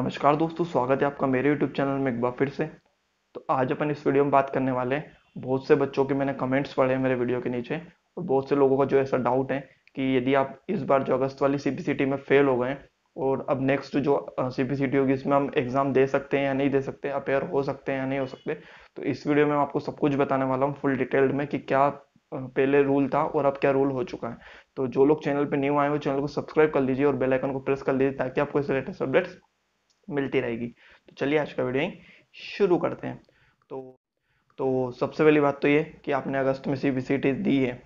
नमस्कार दोस्तों स्वागत है आपका मेरे YouTube चैनल में एक बार फिर से तो आज अपन इस वीडियो में बात करने वाले हैं बहुत से बच्चों के मैंने कमेंट्स पढ़े हैं मेरे वीडियो के नीचे और बहुत से लोगों का जो ऐसा डाउट है कि यदि आप इस बार जो अगस्त वाली सी में फेल हो गए और अब नेक्स्ट जो सी होगी इसमें हम एग्ज़ाम दे सकते हैं या नहीं दे सकते अपेयर हो सकते हैं या नहीं हो सकते तो इस वीडियो में मैं आपको सब कुछ बताने वाला हूँ फुल डिटेल्ड में कि क्या पहले रूल था और अब क्या रूल हो चुका है तो जो लोग चैनल पे न्यू आए हो चैनल को सब्सक्राइब कर लीजिए और बेल आइकन को प्रेस कर लीजिए ताकि आपको इस लेटेस्ट अपडेट्स मिलती रहेगी तो चलिए आज का वीडियो यहीं शुरू करते हैं तो तो सबसे पहली बात तो ये कि आपने अगस्त में सी बी दी है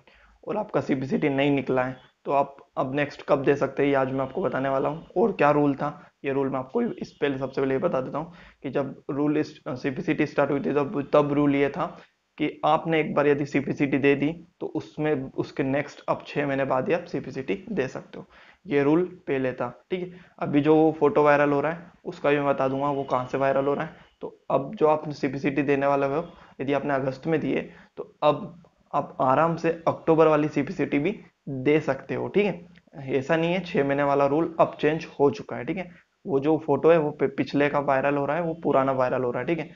और आपका सी बी नहीं निकला है तो आप अब नेक्स्ट कब दे सकते हैं ये आज मैं आपको बताने वाला हूँ और क्या रूल था ये रूल मैं आपको इस पहले सबसे पहले ये बता देता हूँ कि जब रूल सी स्टार्ट हुई थी तब तब रूल ये था कि आपने एक बार यदि सीपीसीटी दे दी तो उसमें उसके नेक्स्ट अब छः महीने बाद ही आप सीपीसीटी दे सकते हो ये रूल पे लेता ठीक है अभी जो फोटो वायरल हो रहा है उसका भी मैं बता दूंगा वो कहाँ से वायरल हो रहा है तो अब जो आप सीपीसीटी देने वाले हो यदि आपने अगस्त में दिए तो अब आप आराम से अक्टूबर वाली सीपीसीटी भी दे सकते हो ठीक है ऐसा नहीं है छः महीने वाला रूल अब चेंज हो चुका है ठीक है वो जो फोटो है वो पिछले का वायरल हो रहा है वो पुराना वायरल हो रहा है ठीक है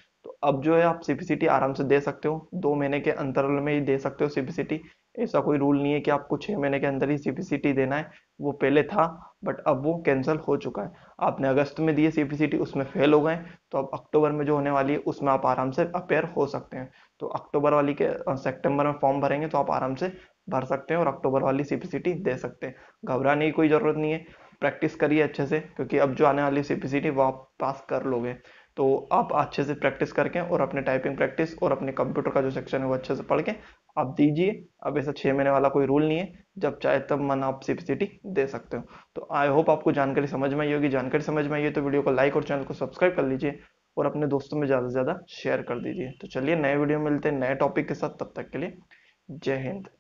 अब जो है आप सीपीसीटी आराम से दे सकते हो दो महीने के अंतराल में ही दे सकते हो सीपीसीटी ऐसा कोई रूल नहीं है कि आपको छः महीने के अंदर ही सीपीसीटी देना है वो पहले था बट अब वो कैंसिल हो चुका है आपने अगस्त में दिए सीपीसीटी उसमें फेल हो गए तो अब अक्टूबर में जो होने वाली है उसमें आप आराम से अपेयर हो सकते हैं तो अक्टूबर वाली के सेप्टेम्बर में फॉर्म भरेंगे तो आप आराम से भर सकते हैं और अक्टूबर वाली सीपीसीटी दे सकते हैं घबराने की कोई ज़रूरत नहीं है प्रैक्टिस करिए अच्छे से क्योंकि अब जो आने वाली सीपीसीटी वो आप पास कर लोगे तो आप अच्छे से प्रैक्टिस करके और अपने टाइपिंग प्रैक्टिस और अपने कंप्यूटर का जो सेक्शन है वो अच्छे से पढ़ के आप दीजिए अब ऐसा छः महीने वाला कोई रूल नहीं है जब चाहे तब मन आप सी टी दे सकते हो तो आई होप आपको जानकारी समझ में आई होगी जानकारी समझ में आई है तो वीडियो को लाइक और चैनल को सब्सक्राइब कर लीजिए और अपने दोस्तों में ज़्यादा से ज़्यादा शेयर कर दीजिए तो चलिए नए वीडियो मिलते हैं नए टॉपिक के साथ तब तक के लिए जय हिंद